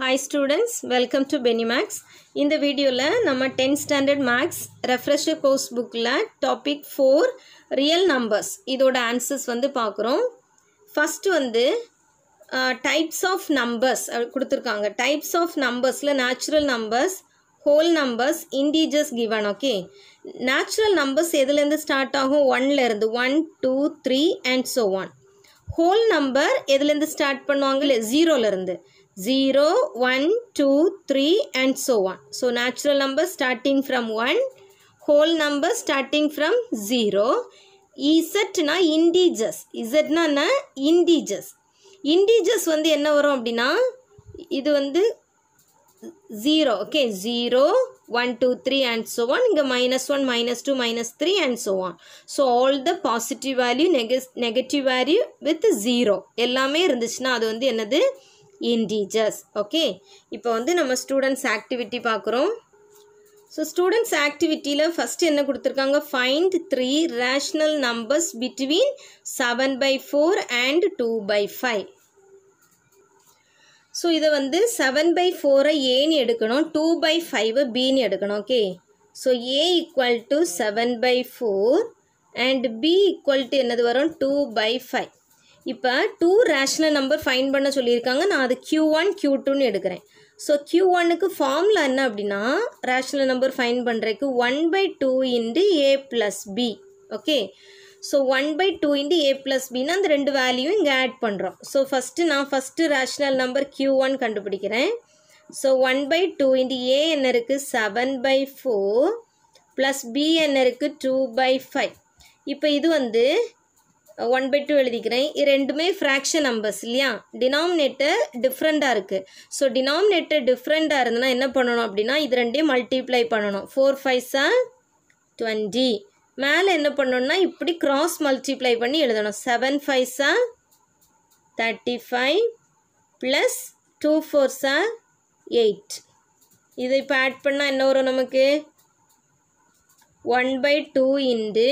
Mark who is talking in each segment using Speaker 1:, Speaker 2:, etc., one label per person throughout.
Speaker 1: Hi students welcome to Benny maths இந்த வீடியோவில் நம்ம tenth standard maths refresher course புக்கில் டாபிக் ஃபோர் ரியல் நம்பர்ஸ் இதோட ஆன்சர்ஸ் வந்து பார்க்குறோம் ஃபஸ்ட்டு வந்து டைப்ஸ் ஆஃப் நம்பர்ஸ் கொடுத்துருக்காங்க டைப்ஸ் ஆஃப் நம்பர்ஸில் natural numbers whole numbers integers given okay natural numbers எதுலேருந்து ஸ்டார்ட் ஆகும் ஒன்லேருந்து one two three and so on whole number எதுலேருந்து ஸ்டார்ட் பண்ணுவாங்களே ஜீரோலேருந்து 0, 1, 2, 3 and so on. So natural number starting from 1, whole number starting from 0. Z na integers. Z na na integers. Integers வந்து என்ன வரும் அப்படின்னா இது வந்து 0, okay, 0, 1, 2, 3 and so on. இங்க minus 1, minus 2, minus 3 and so on. So all the positive value, negative value with 0. எல்லாமே இருந்துச்சுன்னா அது வந்து என்னது 0. இன்டீஜர்ஸ் ஓகே இப்போ வந்து நம்ம ஸ்டூடெண்ட்ஸ் ஆக்டிவிட்டி பார்க்குறோம் ஸோ ஸ்டூடெண்ட்ஸ் ஆக்டிவிட்டியில் ஃபஸ்ட்டு என்ன கொடுத்துருக்காங்க find three rational numbers between seven by four and two by five so இதை வந்து செவன் பை ஃபோரை ஏன்னு எடுக்கணும் டூ பை ஃபைவை பின்னு எடுக்கணும் okay so A equal to seven by four and B equal to என்னது வரும் டூ பை ஃபைவ் இப்போ டூ ரேஷனல் நம்பர் ஃபைன் பண்ண சொல்லியிருக்காங்க நான் அது க்யூ ஒன் க்யூ டூன்னு எடுக்கிறேன் ஸோ க்யூ ஒன்னுக்கு ஃபார்முலா என்ன அப்படின்னா ரேஷனல் நம்பர் ஃபைன் பண்ணுறதுக்கு one by two into A plus B okay so one by two into A plus பின்னா அந்த ரெண்டு வேல்யூவும் இங்கே ஆட் பண்ணுறோம் ஸோ ஃபஸ்ட்டு நான் first rational number Q one கண்டுபிடிக்கிறேன் so one by two into A என்ன இருக்குது seven by four plus B என்ன இருக்குது டூ பை ஃபைவ் இப்போ இது வந்து ஒன் பை டூ எழுதிக்கிறேன் ரெண்டுமே ஃப்ராக்ஷன் நம்பர்ஸ் இல்லையா டினாமினேட்டர் டிஃப்ரெண்ட்டாக இருக்குது ஸோ டினாமினேட்டர் டிஃப்ரெண்ட்டாக இருந்ததுன்னா என்ன பண்ணணும் அப்படின்னா இது ரெண்டையும் மல்டிப்ளை பண்ணணும் ஃபோர் ஃபைவ் சா டுவெண்ட்டி மேலே என்ன பண்ணணும்னா இப்படி க்ராஸ் மல்டிப்ளை பண்ணி எழுதணும் செவன் ஃபைவ் சா thirty five plus two four சா எயிட் இதை இப்போ ஆட் பண்ணால் என்ன வரும் நமக்கு one by two into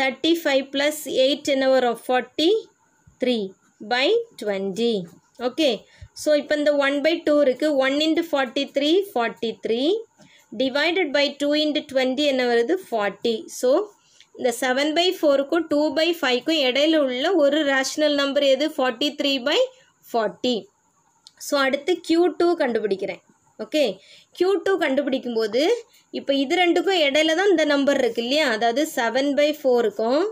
Speaker 1: thirty five plus eight என்ன வரும் forty three by twenty okay so இப்போ இந்த ஒன் பை டூ இருக்குது one into forty three forty three divided by two into twenty என்ன வருது ஃபார்ட்டி ஸோ இந்த செவன் பை ஃபோருக்கும் two by ஃபைவ்க்கும் இடையில உள்ள ஒரு ரேஷ்னல் நம்பர் எது forty three by forty so அடுத்து க்யூ டூ கண்டுபிடிக்கிறேன் ஓகே க்யூ டூ கண்டுபிடிக்கும் போது இப்போ இது ரெண்டுக்கும் இடையில தான் இந்த நம்பர் இருக்குது இல்லையா அதாவது செவன் பை ஃபோருக்கும்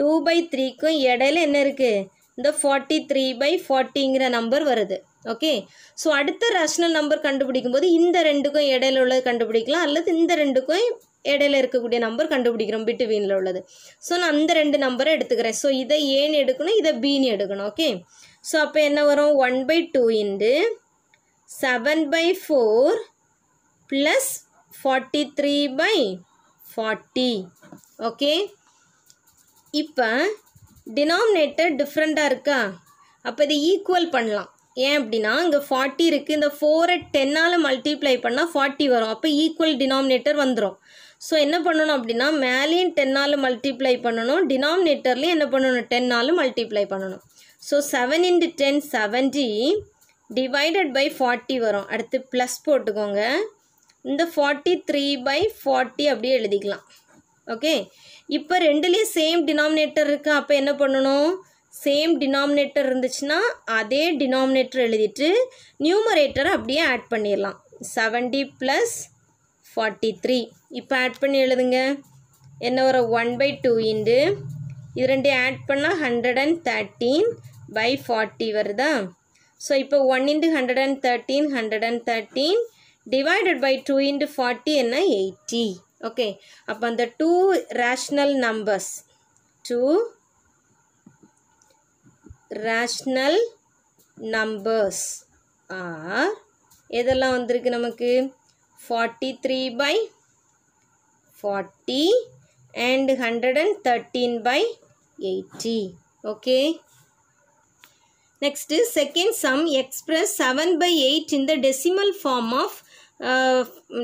Speaker 1: டூ பை த்ரீக்கும் இடையில என்ன இருக்குது இந்த ஃபார்ட்டி த்ரீ பை ஃபார்ட்டிங்கிற நம்பர் வருது ஓகே ஸோ அடுத்த ரேஷனல் நம்பர் கண்டுபிடிக்கும் போது இந்த ரெண்டுக்கும் இடையில உள்ளது கண்டுபிடிக்கலாம் அல்லது இந்த ரெண்டுக்கும் இடையில இருக்கக்கூடிய நம்பர் கண்டுபிடிக்கிறோம் பிட்டுவீனில் உள்ளது ஸோ நான் அந்த ரெண்டு நம்பரை எடுத்துக்கிறேன் ஸோ இதை ஏன்னு எடுக்கணும் இதை பீன்னு எடுக்கணும் ஓகே ஸோ அப்போ என்ன வரும் one by two into 7 by 4 plus 43 by 40 okay இப்போ டினாமினேட்டர் டிஃப்ரெண்ட்டாக இருக்கா அப்போ இதை ஈக்குவல் பண்ணலாம் ஏன் அப்படின்னா இங்கே ஃபார்ட்டி இருக்குது இந்த ஃபோரை டென்னால் மல்டிப்ளை பண்ணால் ஃபார்ட்டி வரும் அப்போ ஈக்குவல் டினாமினேட்டர் வந்துடும் ஸோ என்ன பண்ணணும் அப்படின்னா மேலேயும் டென்னால் மல்டிப்ளை பண்ணணும் டினாமினேட்டர்லேயும் என்ன பண்ணணும் டென்னால் மல்டிப்ளை பண்ணணும் so seven into ten seventy divided by forty வரும் அடுத்து ப்ளஸ் போட்டுக்கோங்க இந்த ஃபார்ட்டி த்ரீ பை ஃபார்ட்டி அப்படியே எழுதிக்கலாம் ஓகே இப்போ ரெண்டுலேயும் சேம் டினாமினேட்டர் இருக்குது அப்போ என்ன பண்ணணும் சேம் டினாமினேட்டர் இருந்துச்சுன்னா அதே டினாமினேட்டர் எழுதிட்டு நியூமரேட்டரை அப்படியே ஆட் பண்ணிடலாம் செவன்டி ப்ளஸ் ஃபார்ட்டி த்ரீ இப்போ ஆட் பண்ணி எழுதுங்க என்ன ஒரு ஒன் பை டூ இண்டு இது ரெண்டையும் ஆட் பண்ணால் hundred and thirteen by forty வருதா ஸோ இப்போ one into hundred and thirteen hundred and thirteen divided by two into forty என்ன எயிட்டி ஓகே அப்போ அந்த two rational numbers two rational numbers are எதெல்லாம் வந்திருக்கு நமக்கு forty three by forty and hundred and thirteen by eighty okay Next, second sum express seven by eight in the decimal form of uh,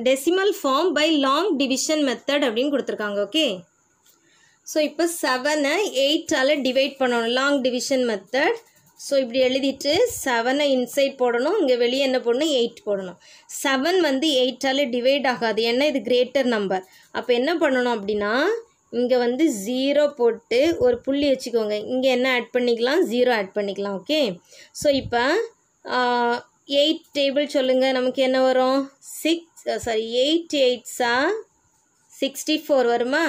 Speaker 1: decimal form by long division அப்படின்னு கொடுத்துருக்காங்க okay so இப்போ செவனை எயிட்டால் divide பண்ணணும் long division method so இப்படி எழுதிட்டு செவனை inside போடணும் இங்கே வெளியே என்ன போடணும் எயிட் போடணும் செவன் வந்து எயிட்டால் டிவைட் ஆகாது ஏன்னா இது கிரேட்டர் நம்பர் அப்போ என்ன பண்ணணும் அப்படின்னா இங்கே வந்து ஜீரோ போட்டு ஒரு புள்ளி வச்சுக்கோங்க இங்கே என்ன ஆட் பண்ணிக்கலாம் ஜீரோ ஆட் பண்ணிக்கலாம் ஓகே ஸோ இப்போ எயிட் டேபிள் சொல்லுங்கள் நமக்கு என்ன வரும் six sorry eight eights are sixty four வருமா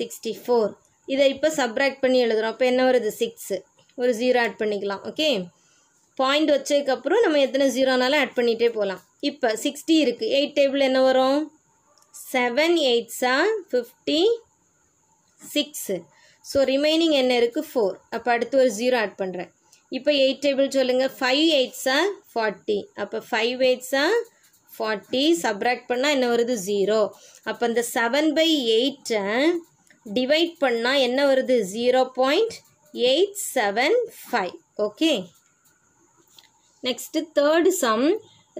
Speaker 1: சிக்ஸ்டி ஃபோர் இதை இப்போ சப்ராக்ட் பண்ணி எழுதுகிறோம் அப்போ என்ன வருது சிக்ஸு ஒரு ஜீரோ ஆட் பண்ணிக்கலாம் ஓகே பாயிண்ட் வச்சதுக்கப்புறம் நம்ம எத்தனை ஜீரோனாலும் ஆட் பண்ணிகிட்டே போகலாம் இப்போ சிக்ஸ்டி இருக்குது எயிட் டேபிள் என்ன வரும் seven eights are fifty six so remaining என்ன இருக்குது ஃபோர் அப்போ அடுத்து ஒரு ஜீரோ ஆட் பண்ணுறேன் இப்போ எயிட் டேபிள் சொல்லுங்கள் ஃபைவ் எயிட்ஸா ஃபார்ட்டி அப்போ ஃபைவ் எயிட்ஸா ஃபார்ட்டி சப்ராக்ட் பண்ணால் என்ன வருது ஜீரோ அப்போ இந்த செவன் பை எயிட்டை டிவைட் பண்ணால் என்ன வருது zero point eight seven five okay next third sum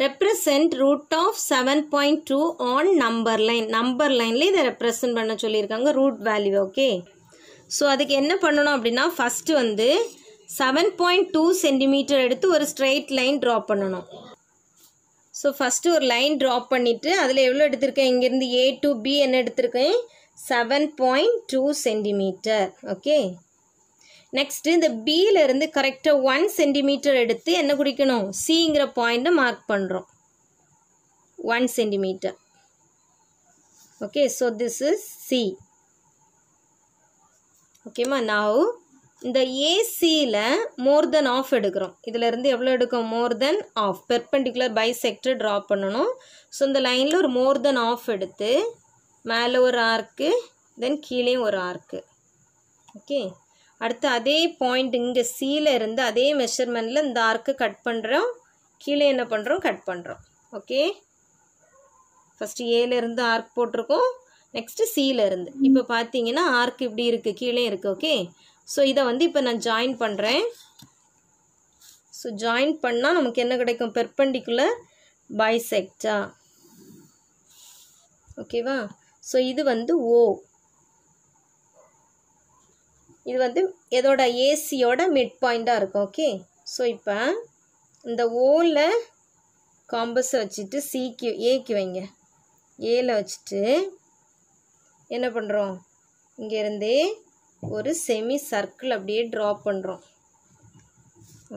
Speaker 1: represent root of seven point two on number line நம்பர் லைனில் இதை ரெப்ரசன்ட் பண்ண சொல்லியிருக்காங்க ரூட் வேல்யூ ஓகே ஸோ அதுக்கு என்ன பண்ணணும் அப்படின்னா ஃபஸ்ட்டு வந்து செவன் பாயிண்ட் டூ சென்டிமீட்டர் எடுத்து ஒரு ஸ்ட்ரெயிட் லைன் ட்ரா பண்ணணும் ஸோ ஃபஸ்ட்டு ஒரு லைன் ட்ரா பண்ணிவிட்டு அதில் எவ்வளோ எடுத்திருக்கேன் இங்கேருந்து ஏ டு பி என்ன எடுத்திருக்கேன் seven point two centimetre okay next இந்த பியிலேருந்து கரெக்டாக ஒன் சென்டிமீட்டர் எடுத்து என்ன குடிக்கணும் சிங்கிற பாயிண்ட்டை மார்க் பண்ணுறோம் one centimetre okay so this is C ஓகேம்மா நாவ் இந்த ஏசியில் மோர் தென் ஆஃப் எடுக்கிறோம் இதிலேருந்து எவ்வளோ எடுக்கும் more than half perpendicular bisector draw பண்ணணும் ஸோ இந்த லைனில் ஒரு மோர் தென் ஆஃப் எடுத்து மேலே ஒரு ஆர்க்கு தென் கீழே ஒரு ஆர்க்கு ஓகே அடுத்து அதே பாயிண்ட் இங்கே சீல இருந்து அதே மெஷர்மெண்ட்டில் இந்த ஆர்க்கு கட் பண்ணுறோம் கீழே என்ன பண்ணுறோம் கட் பண்ணுறோம் ஓகே ஃபஸ்ட்டு ஏலேருந்து ஆர்க் போட்டிருக்கோம் நெக்ஸ்ட்டு சீலேருந்து இப்போ பார்த்தீங்கன்னா ஆர்க் இப்படி இருக்குது கீழே இருக்குது ஓகே ஸோ இதை வந்து இப்போ நான் ஜாயின் பண்ணுறேன் ஸோ ஜாயின் பண்ணால் நமக்கு என்ன கிடைக்கும் பெர்பண்டிகுலர் பைசெக்டா ஓகேவா ஸோ இது வந்து ஓ இது வந்து இதோட ஏசியோட மிட் பாயிண்ட்டாக இருக்கும் ஓகே ஸோ இப்போ இந்த ஓவில் காம்பஸை வச்சுட்டு சிக்கு ஏக்கு வைங்க ஏல வச்சுட்டு என்ன பண்ணுறோம் இங்கேருந்தே ஒரு செமி சர்க்கிள் அப்படியே ட்ரா பண்ணுறோம்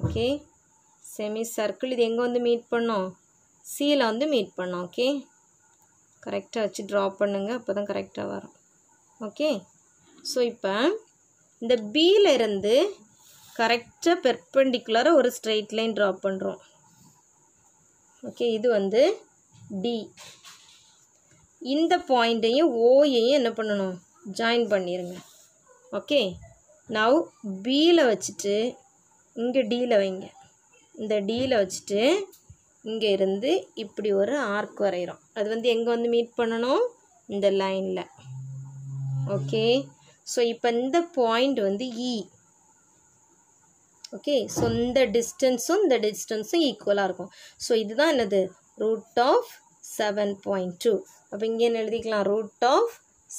Speaker 1: ஓகே செமி சர்க்கிள் இது எங்கே வந்து மீட் பண்ணோம் சியில் வந்து மீட் பண்ணோம் ஓகே கரெக்டாக வச்சு ட்ரா பண்ணுங்கள் அப்போ தான் கரெக்டாக வரும் ஓகே ஸோ இப்போ இந்த இருந்து கரெக்டாக பெர்பெண்டிகுலராக ஒரு ஸ்ட்ரெயிட் லைன் ட்ரா பண்ணுறோம் ஓகே இது வந்து டி இந்த பாயிண்ட்டையும் ஓயையும் என்ன பண்ணணும் ஜாயின் பண்ணிடுங்க ஓகே நவ் பியில் வச்சுட்டு இங்கே டியில் வைங்க இந்த டியில் வச்சுட்டு இங்கே இருந்து இப்படி ஒரு ஆர்க் வரைகிறோம் அது வந்து எங்கே வந்து மீட் பண்ணணும் இந்த லைனில் ஓகே ஸோ இப்போ இந்த பாயிண்ட் வந்து இ ஓகே ஸோ இந்த டிஸ்டன்ஸும் இந்த டிஸ்டன்ஸும் ஈக்குவலாக இருக்கும் ஸோ இதுதான் என்னது root of seven point two அப்போ இங்கே என்ன எழுதிக்கலாம் root of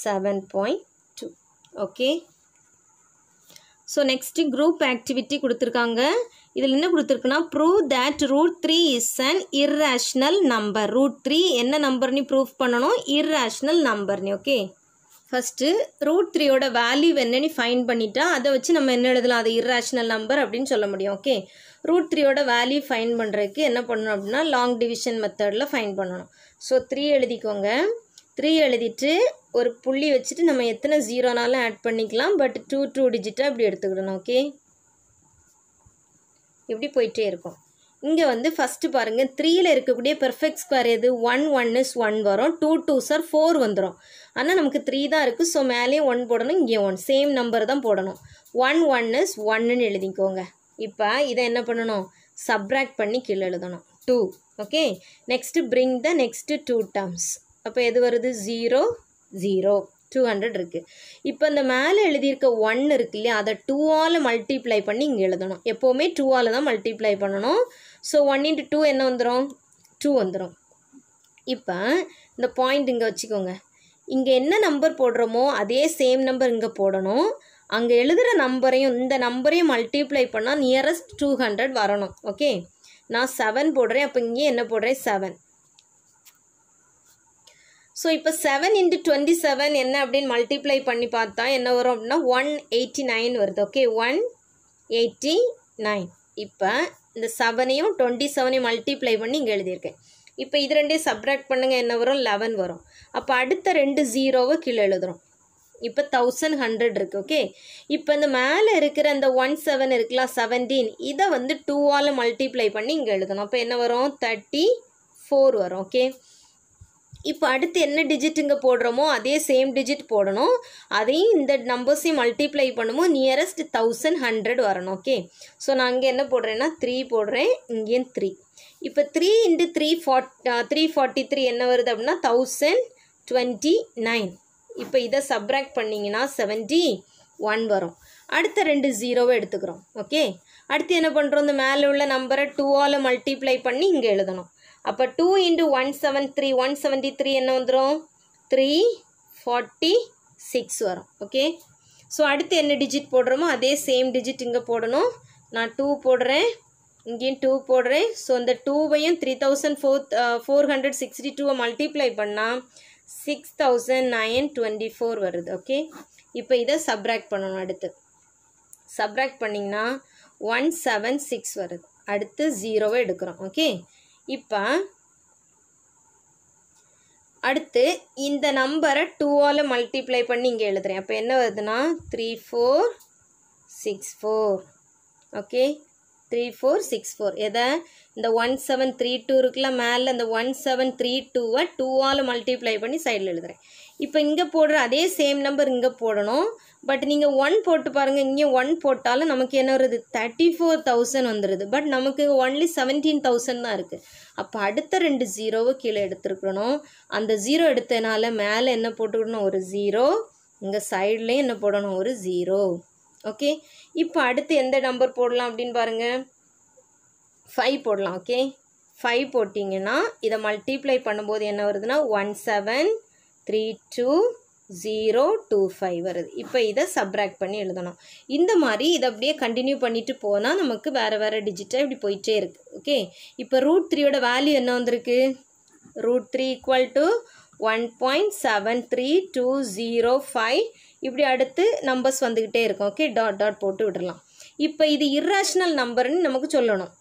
Speaker 1: seven point two okay so next group activity கொடுத்துருக்காங்க இதில் என்ன கொடுத்துருக்குன்னா prove that root three is an irrational number root three என்ன நம்பர்னு ப்ரூஃப் பண்ணணும் இர்ரேஷ்னல் நம்பர்னு ஓகே ஃபஸ்ட்டு ரூட் த்ரீயோட வேல்யூ என்னன்னு ஃபைன் பண்ணிட்டா அதை வச்சு நம்ம என்ன எழுதலாம் அது இர்ரேஷ்னல் நம்பர் அப்படின்னு சொல்ல முடியும் ஓகே ரூட் த்ரீயோட வேல்யூ ஃபைன் பண்ணுறதுக்கு என்ன பண்ணணும் அப்படின்னா லாங் டிவிஷன் மெத்தடில் ஃபைன் பண்ணணும் ஸோ த்ரீ எழுதிக்கோங்க த்ரீ எழுதிட்டு ஒரு புள்ளி வச்சுட்டு நம்ம எத்தனை ஜீரோனாலும் ஆட் பண்ணிக்கலாம் பட் டூ டூ டிஜிட்டாக இப்படி எடுத்துக்கிடணும் ஓகே இப்படி போயிட்டே இருக்கும் இங்கே வந்து ஃபஸ்ட்டு பாருங்கள் த்ரீயில் இருக்கக்கூடிய பெர்ஃபெக்ட் ஸ்கொயர் எது ஒன் ஒன் இஸ் ஒன் வரும் டூ டூ சார் ஃபோர் வந்துடும் ஆனால் நமக்கு த்ரீ தான் இருக்குது ஸோ மேலே ஒன் போடணும் இங்கே ஒன் சேம் நம்பர் தான் போடணும் ஒன் ஒன் இஸ் ஒன்னுன்னு எழுதிக்கோங்க இப்போ இதை என்ன பண்ணணும் சப்ராக்ட் பண்ணி கீழே எழுதணும் two okay next bring the next two terms அப்போ எது வருது ஜீரோ ஜீரோ டூ ஹண்ட்ரட் இருக்குது இப்போ இந்த மேலே எழுதியிருக்க ஒன் இருக்கு இல்லையா அதை டூவால் மல்டிப்ளை பண்ணி இங்கே எழுதணும் எப்போவுமே டூவால் தான் மல்டிப்ளை பண்ணணும் ஸோ ஒன் இன்ட்டு டூ என்ன வந்துடும் டூ வந்துடும் இப்போ இந்த பாயிண்ட் இங்கே வச்சுக்கோங்க இங்கே என்ன நம்பர் போடுறோமோ அதே சேம் நம்பர் இங்கே போடணும் அங்கே எழுதுகிற நம்பரையும் இந்த நம்பரையும் மல்டிப்ளை பண்ணால் நியரஸ்ட் டூ ஹண்ட்ரட் வரணும் ஓகே நான் செவன் போடுறேன் அப்போ இங்கே என்ன போடுறேன் செவன் ஸோ இப்போ செவன் இன்டு டுவெண்ட்டி செவன் என்ன அப்படின்னு மல்டிப்ளை பண்ணி பார்த்தா என்ன வரும் அப்படின்னா ஒன் எயிட்டி நைன் வருது ஓகே ஒன் எயிட்டி நைன் இப்போ இந்த செவனையும் டுவெண்ட்டி செவனையும் மல்டிப்ளை பண்ணி இங்கே எழுதியிருக்கேன் இப்போ இது ரெண்டையும் சப்ராக்ட் பண்ணுங்கள் என்ன வரும் லெவன் வரும் அப்போ அடுத்த ரெண்டு ஜீரோவை கீழே எழுதுகிறோம் இப்போ தௌசண்ட் ஹண்ட்ரட் இருக்குது ஓகே இப்போ இந்த மேலே இருக்கிற அந்த ஒன் செவன் இருக்குல்ல செவன்டீன் இதை வந்து டூவால் மல்டிப்ளை பண்ணி இங்கே எழுதணும் அப்போ என்ன வரும் தேர்ட்டி ஃபோர் வரும் ஓகே இப்போ அடுத்து என்ன டிஜிட் இங்கே போடுறோமோ அதே சேம் டிஜிட் போடணும் அதையும் இந்த நம்பர்ஸையும் மல்டிப்ளை பண்ணுமோ நியரஸ்ட் தௌசண்ட் ஹண்ட்ரட் வரணும் ஓகே ஸோ நான் அங்கே என்ன போடுறேன்னா த்ரீ போடுறேன் இங்கேயும் த்ரீ இப்போ three into three forty three forty three என்ன வருது அப்படின்னா தௌசண்ட் டுவெண்ட்டி நைன் இப்போ இதை சப்ராக்ட் பண்ணிங்கன்னா செவன்ட்டி ஒன் வரும் அடுத்த ரெண்டு ஜீரோவை எடுத்துக்கிறோம் ஓகே அடுத்து என்ன பண்ணுறோம் இந்த மேலே உள்ள நம்பரை டூவால் மல்டிப்ளை பண்ணி இங்கே எழுதணும் அப்போ two into one seven three one seventy three என்ன வந்துடும் த்ரீ ஃபார்ட்டி சிக்ஸ் வரும் ஓகே ஸோ அடுத்து என்ன டிஜிட் போடுறோமோ அதே சேம் டிஜிட் இங்கே போடணும் நான் டூ போடுறேன் இங்கேயும் டூ போடுறேன் ஸோ இந்த டூவையும் three thousand four four hundred sixty டூவை மல்டிப்ளை பண்ணால் six thousand nine twenty four வருது ஓகே இப்போ இதை சப்ராக்ட் பண்ணணும் அடுத்து சப்ராக்ட் பண்ணிங்கன்னா ஒன் செவன் சிக்ஸ் வருது அடுத்து ஜீரோவை எடுக்கிறோம் ஓகே இப்போ அடுத்து இந்த நம்பரை டூவால் மல்டிப்ளை பண்ணி இங்கே எழுதுகிறேன் அப்போ என்ன வருதுன்னா three four six four okay three four six four எதை இந்த ஒன் செவன் த்ரீ டூ இருக்குல்ல மேலே இந்த ஒன் செவன் த்ரீ டூவை டூவால் மல்டிப்ளை பண்ணி சைடில் எழுதுகிறேன் இப்போ இங்கே போடுற அதே சேம் நம்பர் இங்கே போடணும் பட் நீங்கள் ஒன் போட்டு பாருங்கள் இங்கே ஒன் போட்டாலும் நமக்கு என்ன வருது தேர்ட்டி ஃபோர் தௌசண்ட் வந்துடுது பட் நமக்கு ஒன்லி செவன்டீன் தௌசண்ட் தான் இருக்குது அப்போ அடுத்த ரெண்டு ஜீரோவை கீழே எடுத்துருக்கணும் அந்த ஜீரோ எடுத்தனால மேலே என்ன போட்டுக்கணும் ஒரு ஜீரோ இங்கே சைட்லேயும் என்ன போடணும் ஒரு ஜீரோ ஓகே இப்போ அடுத்து எந்த நம்பர் போடலாம் அப்படின்னு பாருங்கள் ஃபைவ் போடலாம் ஓகே ஃபைவ் போட்டிங்கன்னா இதை மல்டிப்ளை பண்ணும்போது என்ன வருதுன்னா one seven three two zero two five வருது இப்போ இதை சப்ராக்ட் பண்ணி எழுதணும் இந்த மாதிரி இதை அப்படியே கண்டினியூ பண்ணிட்டு போனால் நமக்கு வேறு வேறு டிஜிட்டாக இப்படி போயிட்டே இருக்குது ஓகே இப்போ ரூட் த்ரீயோட வேல்யூ என்ன வந்திருக்கு root three equal to one point seven three two zero five இப்படி அடுத்து நம்பர்ஸ் வந்துக்கிட்டே இருக்கும் ஓகே டாட் டாட் போட்டு விடலாம் இப்போ இது இர்ராஷ்னல் நம்பர்னு நமக்கு சொல்லணும்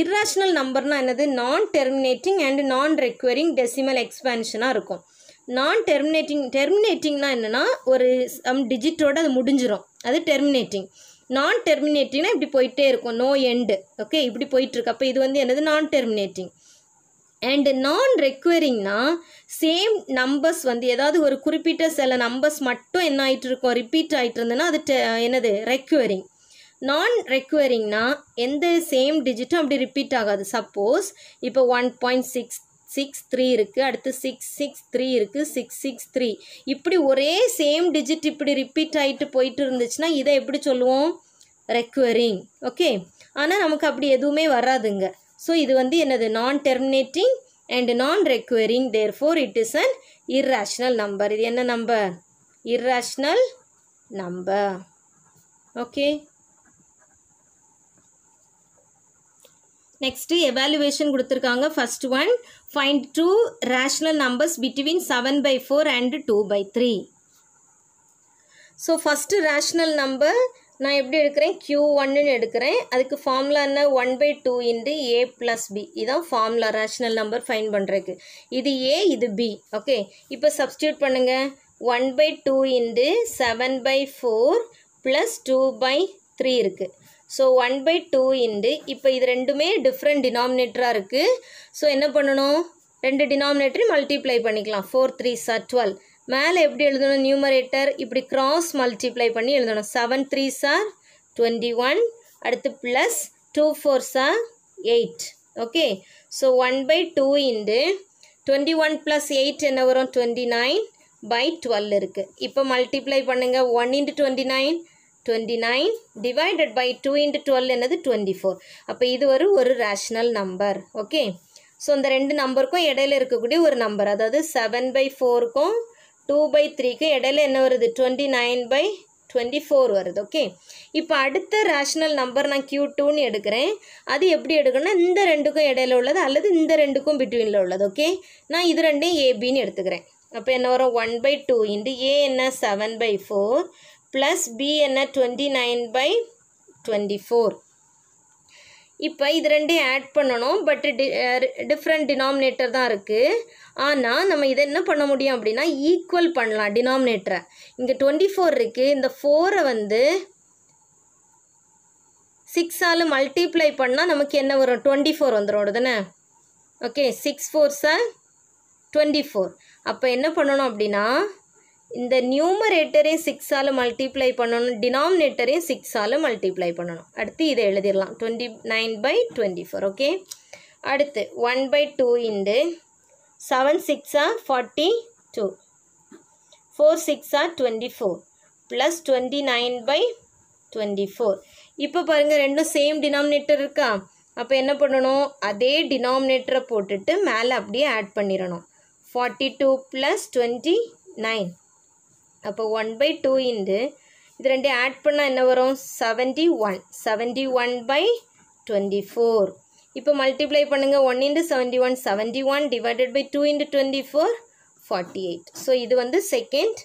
Speaker 1: இர்ராஷ்னல் நம்பர்னால் என்னது நான் டெர்மினேட்டிங் அண்ட் நான் ரெக்வரிங் டெசிமல் எக்ஸ்பேன்ஷனாக இருக்கும் நான் டெர்மினேட்டிங் டெர்மினேட்டிங்னா என்னென்னா ஒரு சம் டிஜிட்டோடு அது முடிஞ்சிடும் அது டெர்மினேட்டிங் நான் டெர்மினேட்டிங்னா இப்படி போயிட்டே இருக்கும் நோ எண்டு ஓகே இப்படி போயிட்டுருக்கு அப்போ இது வந்து என்னது நான் டெர்மினேட்டிங் அண்டு நான் ரெக்வரிங்னா சேம் நம்பர்ஸ் வந்து ஏதாவது ஒரு குறிப்பிட்ட சில நம்பர்ஸ் மட்டும் என்ன ஆகிட்டு இருக்கும் ரிப்பீட் ஆகிட்டு இருந்ததுன்னா அது என்னது ரெக்வரிங் நான் ரெக்வரிங்னா எந்த சேம் டிஜிட்டும் அப்படி ரிப்பீட் ஆகாது சப்போஸ் இப்போ one point six six three இருக்குது அடுத்து சிக்ஸ் சிக்ஸ் த்ரீ இருக்குது சிக்ஸ் சிக்ஸ் த்ரீ இப்படி ஒரே சேம் டிஜிட் இப்படி ரிப்பீட் ஆகிட்டு போயிட்டு இருந்துச்சுன்னா இதை எப்படி சொல்லுவோம் ரெக்குவரிங் ஓகே ஆனால் நமக்கு அப்படி எதுவுமே வராதுங்க ஸோ இது வந்து என்னது non terminating and non recurring therefore it is an irrational number இது என்ன number irrational number okay next evaluation கொடுத்துருக்காங்க first one find two rational numbers between seven by four and two by three so first rational number நான் எப்படி எடுக்கிறேன் Q ஒன்னுன்னு எடுக்கிறேன் அதுக்கு formula என்ன one by two into A plus B இதான் formula rational number find பண்ணுறதுக்கு இது ஏ இது பி ஓகே இப்போ சப்ஸ்டியூட் பண்ணுங்கள் one by two into seven by four plus two by three இருக்குது so one by two into இப்போ இது ரெண்டுமே டிஃப்ரெண்ட் டினாமினேட்டராக இருக்குது ஸோ என்ன பண்ணணும் ரெண்டு டினாமினேட்டரையும் மல்டிப்ளை பண்ணிக்கலாம் ஃபோர் த்ரீ சார் டுவெல் மேலே எப்படி எழுதணும் நியூமரேட்டர் இப்படி கிராஸ் மல்டிப்ளை பண்ணி எழுதணும் செவன் த்ரீ சார் டுவெண்ட்டி ஒன் அடுத்து ப்ளஸ் டூ ஃபோர் சார் eight okay so one by two into twenty one plus eight என்ன வரும் டுவெண்ட்டி நைன் பை டுவெல் இருக்குது இப்போ மல்டிப்ளை பண்ணுங்கள் one into twenty nine twenty nine divided by two into twelve என்னது twenty four அப்போ இது ஒரு ஒரு ரேஷ்னல் நம்பர் ஓகே ஸோ அந்த ரெண்டு நம்பருக்கும் இடையில இருக்கக்கூடிய ஒரு நம்பர் அதாவது செவன் பை ஃபோருக்கும் டூ பை த்ரீக்கும் இடையில என்ன வருது twenty nine by twenty four வருது ஓகே இப்போ அடுத்த ரேஷ்னல் நம்பர் நான் கியூ டூன்னு எடுக்கிறேன் அது எப்படி எடுக்கணும்னா இந்த ரெண்டுக்கும் இடையில உள்ளது அல்லது இந்த ரெண்டுக்கும் பிட்வீனில் உள்ளது ஓகே நான் இது ரெண்டையும் ஏபின்னு எடுத்துக்கிறேன் அப்போ என்ன வரும் one by two into A என்ன seven by four plus b என்ன 29 நைன் பை டுவெண்ட்டி ஃபோர் இப்போ இது ரெண்டையும் ஆட் பண்ணணும் பட் டி டிஃப்ரெண்ட் டினாமினேட்டர் தான் இருக்குது ஆனால் நம்ம இதை என்ன பண்ண முடியும் அப்படின்னா ஈக்குவல் பண்ணலாம் டினாமினேட்டரை இங்கே 24 ஃபோர் இருக்குது இந்த ஃபோரை வந்து சிக்ஸால் மல்டிப்ளை பண்ணால் நமக்கு என்ன வரும் டுவெண்ட்டி ஃபோர் வந்துடும் தானே ஓகே சிக்ஸ் ஃபோர் சார் டுவெண்ட்டி ஃபோர் அப்போ என்ன பண்ணணும் அப்படின்னா இந்த நியூமரேட்டரையும் சிக்ஸால் மல்டிப்ளை பண்ணணும் டினாமினேட்டரையும் சிக்ஸால் மல்டிப்ளை பண்ணணும் அடுத்து இதை எழுதிடலாம் twenty nine by twenty four okay அடுத்து one by two into seven six are forty two four six are twenty four plus twenty nine by twenty four இப்போ பாருங்கள் ரெண்டும் சேம் டினாமினேட்டர் இருக்கா அப்போ என்ன பண்ணணும் அதே டினாமினேட்டரை போட்டுட்டு மேலே அப்படியே ஆட் பண்ணிடணும் forty two plus twenty nine அப்போ ஒன் பை டூ இன்டு இது ரெண்டு ஆட் பண்ணால் என்ன வரும் seventy one seventy one by twenty four இப்போ மல்டிப்ளை பண்ணுங்கள் one into seventy one seventy one divided by two into twenty four forty eight so இது வந்து second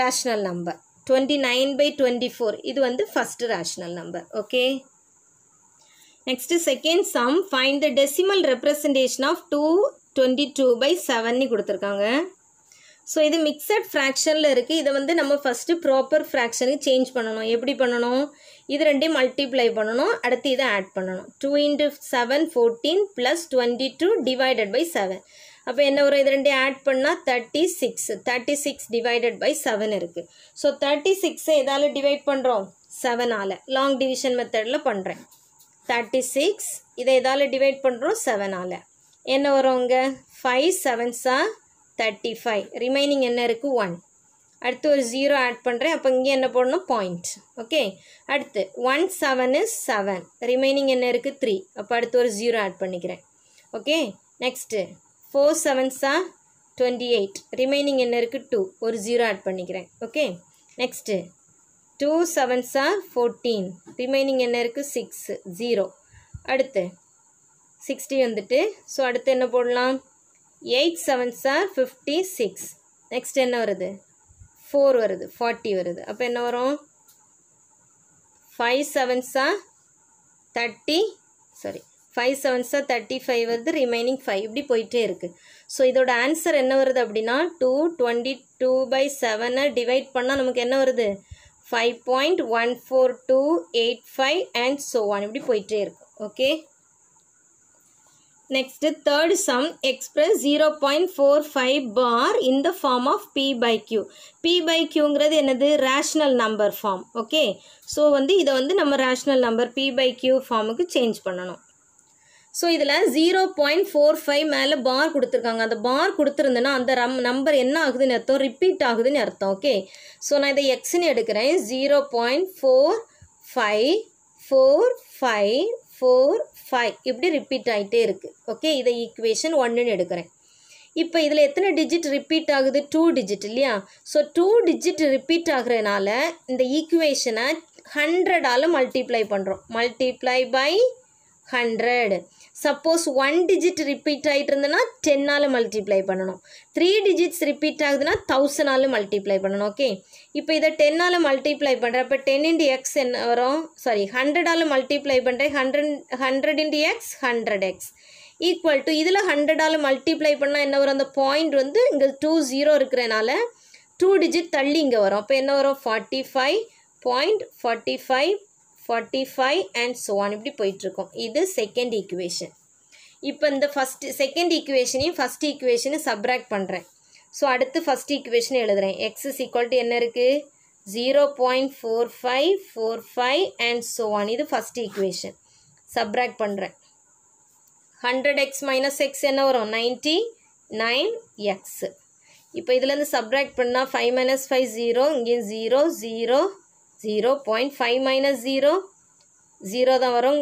Speaker 1: rational number twenty nine by twenty four இது வந்து first rational number okay next second sum find the decimal representation of two twenty two by seven கொடுத்துருக்காங்க so இது mixed ஃப்ராக்ஷனில் இருக்குது இதை வந்து நம்ம ஃபஸ்ட்டு ப்ராப்பர் ஃப்ராக்ஷனுக்கு சேஞ்ச் பண்ணணும் எப்படி பண்ணணும் இது ரெண்டையும் மல்டிப்ளை பண்ணணும் அடுத்து இதை ஆட் பண்ணணும் two into seven fourteen plus twenty two divided by seven அப்போ என்ன வரும் இது ரெண்டையும் ஆட் பண்ணால் thirty six thirty six divided by seven இருக்குது ஸோ தேர்ட்டி சிக்ஸை எதால் டிவைட் பண்ணுறோம் செவனால் லாங் டிவிஷன் மெத்தடில் பண்ணுறேன் தேர்ட்டி சிக்ஸ் இதை எதால் டிவைட் பண்ணுறோம் செவனால் என்ன வரும் இங்கே ஃபைவ் செவன்ஸாக தேர்ட்டி ஃபைவ் ரிமைனிங் என்ன இருக்குது ஒன் அடுத்து ஒரு ஜீரோ ஆட் பண்ணுறேன் அப்போ இங்கே என்ன போடணும் பாயிண்ட் ஓகே அடுத்து one seven is seven remaining என்ன இருக்குது த்ரீ அப்போ அடுத்து ஒரு ஜீரோ ஆட் பண்ணிக்கிறேன் ஓகே நெக்ஸ்ட்டு ஃபோர் செவன்ஸா டுவெண்ட்டி எயிட் ரிமைனிங் என்ன இருக்குது டூ ஒரு ஜீரோ ஆட் பண்ணிக்கிறேன் ஓகே நெக்ஸ்ட்டு டூ செவன்ஸா ஃபோர்டீன் ரிமைனிங் என்ன இருக்குது சிக்ஸ் ஜீரோ அடுத்து சிக்ஸ்டி வந்துட்டு ஸோ அடுத்து என்ன போடலாம் eight seven sir fifty six next என்ன வருது ஃபோர் வருது ஃபார்ட்டி வருது அப்போ என்ன வரும் five seven sir thirty sorry five செவன்ஸாக தேர்ட்டி ஃபைவ் வருது ரிமைனிங் ஃபைவ் இப்படி போயிட்டே இருக்குது ஸோ இதோட ஆன்சர் என்ன வருது அப்படின்னா டூ டுவெண்ட்டி டூ பை செவனை டிவைட் பண்ணால் நமக்கு என்ன வருது five point one four two eight five and so one இப்படி போயிட்டே இருக்குது okay sum express zero point four five bar இந்த form of p by q p by கியூங்கிறது என்னது rational number form okay so வந்து இதை வந்து நம்ம rational number B by q ஃபார்முக்கு சேஞ்ச் பண்ணணும். ஸோ இதில் ஜீரோ பாயிண்ட் ஃபோர் ஃபைவ் மேலே பார் கொடுத்துருக்காங்க அந்த பார் கொடுத்துருந்தேன்னா அந்த ரம் நம்பர் என்ன ஆகுதுன்னு அர்த்தம் ரிப்பீட் ஆகுதுன்னு அர்த்தம் ஓகே ஸோ நான் இதை எக்ஸ்ன்னு எடுக்கிறேன் zero point four five four five four five இப்படி ரிப்பீட் ஆகிட்டே இருக்குது ஓகே இதை ஈக்குவேஷன் ஒன்றுன்னு எடுக்கிறேன் இப்போ இதில் எத்தனை டிஜிட் ரிப்பீட் ஆகுது டூ டிஜிட் இல்லையா ஸோ டூ டிஜிட் ரிப்பீட் ஆகுறதுனால இந்த ஈக்குவேஷனை ஹண்ட்ரடால் மல்டிப்ளை பண்ணுறோம் multiply by hundred suppose one digit repeat ஆகிட்டு இருந்ததுன்னா டென்னால் மல்டிப்ளை பண்ணணும் த்ரீ டிஜிட்ஸ் ரிப்பீட் ஆகுதுன்னா தௌசண்டால் மல்டிப்ளை பண்ணணும் ஓகே இப்போ இதை டென்னால் மல்டிப்ளை பண்ணுறேன் அப்போ டென் இன்டி எக்ஸ் என்ன வரும் சாரி ஹண்ட்ரடால் மல்டிப்ளை பண்ணுறேன் hundred hundred into x hundred x equal to இதில் ஹண்ட்ரடால் மல்டிப்ளை பண்ணால் என்ன வரும் அந்த பாயிண்ட் வந்து இங்கே டூ ஜீரோ இருக்கிறனால டூ டிஜிட் தள்ளி இங்கே வரும் அப்போ என்ன வரும் forty five point forty five forty five and so இப்படி போயிட்டுருக்கோம் இது செகண்ட் ஈக்குவேஷன் இப்போ இந்த ஃபஸ்ட் செகண்ட் ஈக்குவேஷனையும் ஃபஸ்ட் ஈக்குவேஷனை சப்ராக்ட் பண்ணுறேன் ஸோ அடுத்து ஃபஸ்ட் ஈக்குவேஷன் எழுதுகிறேன் எக்ஸ் இஸ் ஈக்குவல் டு என்ன இருக்குது zero point four five four five and so இது ஃபஸ்ட் ஈக்குவேஷன் சப்ராக்ட் பண்ணுறேன் ஹண்ட்ரட் எக்ஸ் மைனஸ் எக்ஸ் என்ன வரும் நைன்ட்டி நைன் எக்ஸு இப்போ இதுலேருந்து சப்ராக்ட் பண்ணால் ஃபைவ் மைனஸ் ஃபைவ் ஜீரோ இங்கேயும் zero zero zero point five minus zero zero தான் வரும்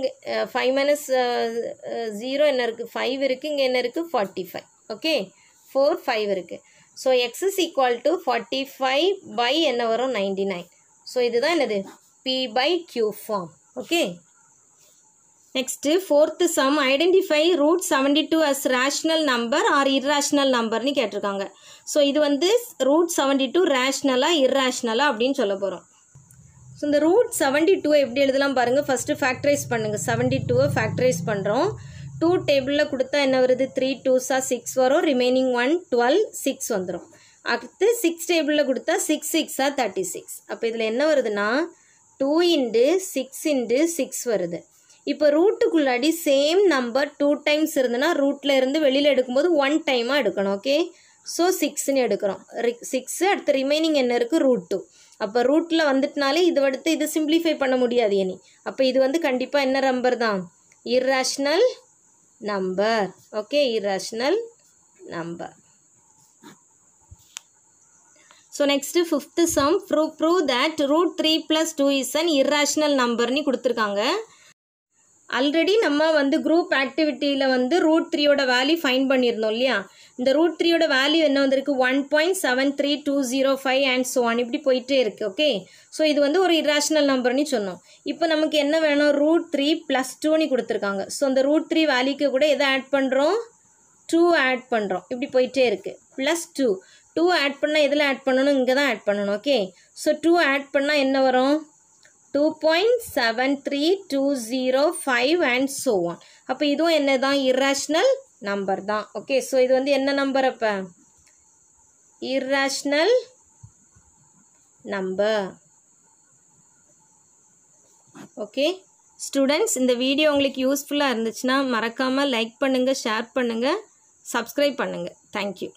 Speaker 1: ஃபைவ் மைனஸ் ஜீரோ என்ன இருக்குது ஃபைவ் இருக்குது இங்கே என்ன இருக்குது forty five okay four five இருக்குது so x is equal to forty five by என்ன வரும் நைன்டி நைன் ஸோ இதுதான் என்னது p by q form okay next fourth sum identify root seventy two as rational number or irrational நம்பர்னு கேட்டிருக்காங்க so இது வந்து root seventy two ரேஷ்னலாக இர்ரேஷ்னலாக அப்படின்னு சொல்ல போகிறோம் ஸோ இந்த ரூட் செவன்டி டூ எப்படி எழுதலாம் பாருங்கள் ஃபஸ்ட்டு ஃபேக்டரைஸ் பண்ணுங்கள் செவன்டி டூவை ஃபேக்டரைஸ் பண்ணுறோம் டூ டேபிளில் கொடுத்தா என்ன வருது த்ரீ டூஸா சிக்ஸ் வரும் ரிமைனிங் ஒன் டுவெல் சிக்ஸ் வந்துடும் அடுத்து சிக்ஸ் டேபிளில் கொடுத்தா சிக்ஸ் சிக்ஸா தேர்ட்டி சிக்ஸ் அப்போ இதில் என்ன வருதுன்னா two into six into six வருது இப்போ ரூட்டுக்குள்ளாடி சேம் நம்பர் டூ டைம்ஸ் இருந்ததுன்னா ரூட்டில் இருந்து வெளியில் எடுக்கும்போது ஒன் டைமாக எடுக்கணும் ஓகே ஸோ சிக்ஸ்னு எடுக்கிறோம் ரி சிக்ஸு அடுத்து ரிமைனிங் என்ன இருக்குது ரூட் டூ அப்போ ரூட்டில் வந்துட்டுனாலே இது அடுத்து இது சிம்பிளிஃபை பண்ண முடியாது இனி அப்போ இது வந்து கண்டிப்பாக என்ன நம்பர் தான் irrational number okay irrational number so next fifth sum prove prove that root three plus two is an irrational நம்பர்னு கொடுத்துருக்காங்க ஆல்ரெடி நம்ம வந்து குரூப் ஆக்டிவிட்டியில் வந்து ரூட் த்ரீயோட வேல்யூ ஃபைன் பண்ணியிருந்தோம் இல்லையா இந்த ரூட் த்ரீயோட வேல்யூ என்ன வந்திருக்கு one point seven three two zero five and so one இப்படி போயிட்டே இருக்குது ஓகே ஸோ இது வந்து ஒரு இராஷ்னல் நம்பர்னு சொன்னோம் இப்போ நமக்கு என்ன வேணும் ரூட் த்ரீ ப்ளஸ் டூன்னு கொடுத்துருக்காங்க ஸோ அந்த ரூட் த்ரீ வேல்யூக்கு கூட எதை ஆட் பண்ணுறோம் டூ ஆட் பண்ணுறோம் இப்படி போயிட்டே இருக்குது ப்ளஸ் டூ டூ ஆட் பண்ணால் எதில் ஆட் பண்ணணும் இங்கே தான் ஆட் பண்ணணும் ஓகே ஸோ டூ ஆட் பண்ணால் என்ன வரும் 2.73205 and so on அப்பு இது என்னதான் irrational number தான் okay so இது வந்து என்ன number அப்ப irrational number okay students இந்த வீடியோ உங்களுக்கு யூஸ்ஃபுல்லாக இருந்துச்சுன்னா மறக்காமல் பண்ணுங்க share பண்ணுங்க subscribe பண்ணுங்க thank you